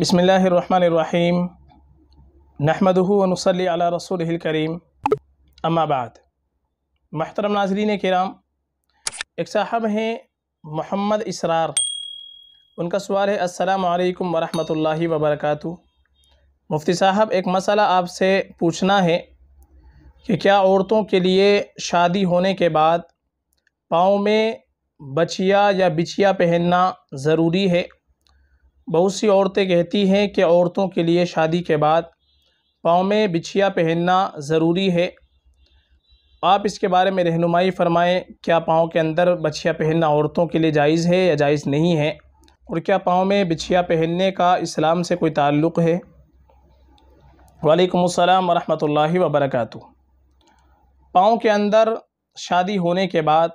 बसमीम नहमदूनसली अला रसूल करीम अम्माबाद महतरम नाजरीन कराम एक साहब हैं मोहम्मद इसरार उनका सवाल है असलकम वरहमल वबरक मुफ्ती साहब एक मसला आपसे पूछना है कि क्या औरतों के लिए शादी होने के बाद पाँव में बचिया या बिछिया पहनना ज़रूरी है बहुत सी औरतें कहती हैं कि औरतों के लिए शादी के बाद पाँव में बिछिया पहनना ज़रूरी है आप इसके बारे में रहनुमाई फरमाएं क्या पाँव के अंदर बछिया पहनना औरतों के लिए जायज़ है या जायज़ नहीं है और क्या पाँव में बिछिया पहनने का इस्लाम से कोई ताल्लुक़ है वालेकुम अस्सलाम वरहमतुल्लाहि वबरकatuh पाँव के अंदर शादी होने के बाद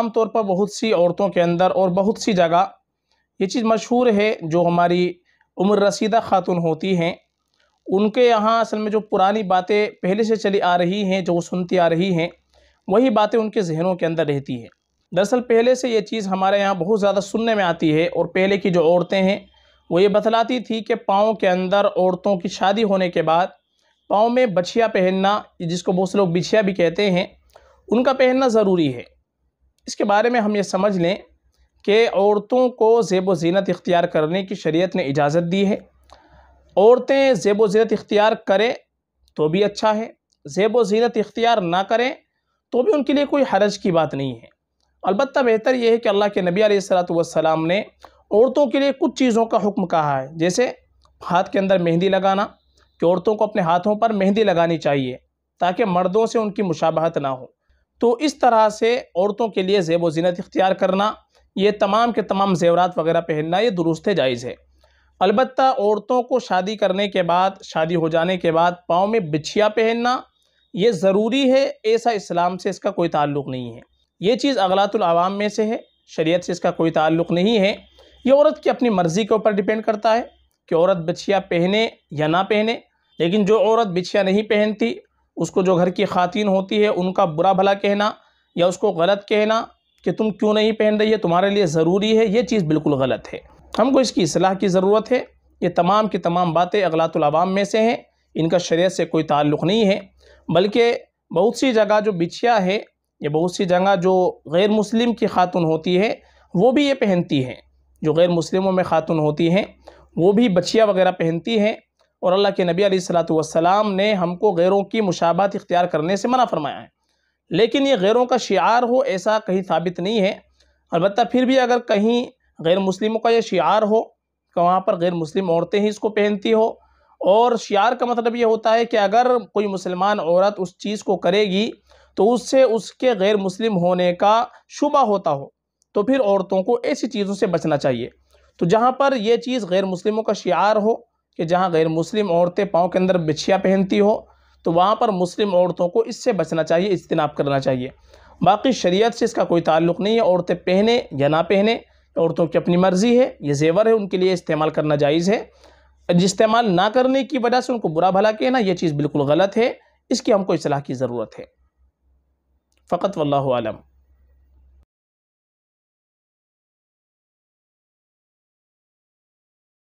आमतौर पर बहुत सी औरतों के अंदर और बहुत सी जगह ये चीज़ मशहूर है जो हमारी उम्र रसीदा खातून होती हैं उनके यहाँ असल में जो पुरानी बातें पहले से चली आ रही हैं जो वो सुनती आ रही हैं वही बातें उनके जहनों के अंदर रहती हैं दरअसल पहले से ये चीज़ हमारे यहाँ बहुत ज़्यादा सुनने में आती है और पहले की जो औरतें हैं वो ये बतलाती थी कि पाँव के अंदर औरतों की शादी होने के बाद पाँव में बछिया पहनना जिसको बहुत से लोग बिछिया भी कहते हैं उनका पहनना ज़रूरी है इसके बारे में हम ये समझ लें कि औरतों को जेब वीनत इख्तियार करने की शरीय ने इजाज़त दी है औरतें जेब वीनत इख्तियार करें तो भी अच्छा है जेब वीनत इख्तियार ना करें तो भी उनके लिए कोई हरज की बात नहीं है अलबत् बेहतर यह है कि अल्लाह के नबी सलाम ने औरतों के लिए कुछ चीज़ों का हुक्म कहा है जैसे हाथ के अंदर मेहंदी लगाना कि औरतों को अपने हाथों पर मेहंदी लगानी चाहिए ताकि मर्दों से उनकी मुशाबहत ना हो तो इस तरह से औरतों के लिए जेब वीनत इख्तियार करना ये तमाम के तमाम जेवरात वगैरह पहनना ये दुरुस्त जायज़ है अलबत् औरतों को शादी करने के बाद शादी हो जाने के बाद पाँव में बिछिया पहनना ये ज़रूरी है ऐसा इस्लाम से इसका कोई ताल्लुक़ नहीं है ये चीज़ अगलातवाम में से है शरीयत से इसका कोई ताल्लुक़ नहीं है ये औरत की अपनी मर्ज़ी के ऊपर डिपेंड करता है कि औरत बिछिया पहने या ना पहने लेकिन जो औरत बिछिया नहीं पहनती उसको जो घर की खातिन होती है उनका बुरा भला कहना या उसको गलत कहना कि तुम क्यों नहीं पहन रही है तुम्हारे लिए ज़रूरी है ये चीज़ बिल्कुल गलत है हमको इसकी असलाह की ज़रूरत है ये तमाम की तमाम बातें अगलातवाम में से हैं इनका शरीय से कोई ताल्लुक़ नहीं है बल्कि बहुत सी जगह जो बिछिया है या बहुत सी जगह जो गैर मुस्लिम की खातून होती है वो भी ये पहनती हैं जो गैर मुस्लिमों में खातून होती हैं वो भी बचिया वगैरह पहनती हैं और अल्लाह के नबी सलाम ने हमको गैरों की मुशाबात इख्तियार करने से मना फरमाया है लेकिन ये गैरों का शार हो ऐसा कहीं साबित नहीं है अलबत्त फिर भी अगर कहीं गैर मुस्लिमों का ये शार हो कि तो वहाँ पर गैर मुस्लिम औरतें ही इसको पहनती हो और शार का मतलब ये होता है कि अगर कोई मुसलमान औरत उस चीज़ को करेगी तो उससे उसके गैर मुस्लिम होने का शुबा होता हो तो फिर औरतों को ऐसी चीज़ों से बचना चाहिए तो जहाँ पर यह चीज़ गैर मुस्लिमों का शार हो कि जहाँ गैर मुस्लिम औरतें पाँव के अंदर बिछिया पहनती हो तो वहाँ पर मुस्लिम औरतों को इससे बचना चाहिए इज्तनाब करना चाहिए बाकी शरीयत से इसका कोई ताल्लुक़ नहीं है औरतें पहने या ना पहने औरतों की अपनी मर्ज़ी है ये जेवर है उनके लिए इस्तेमाल करना जायज़ है इस्तेमाल ना करने की वजह से उनको बुरा भला कहना यह चीज़ बिल्कुल गलत है इसकी हमको इसलाह की ज़रूरत है फ़कत वल्लम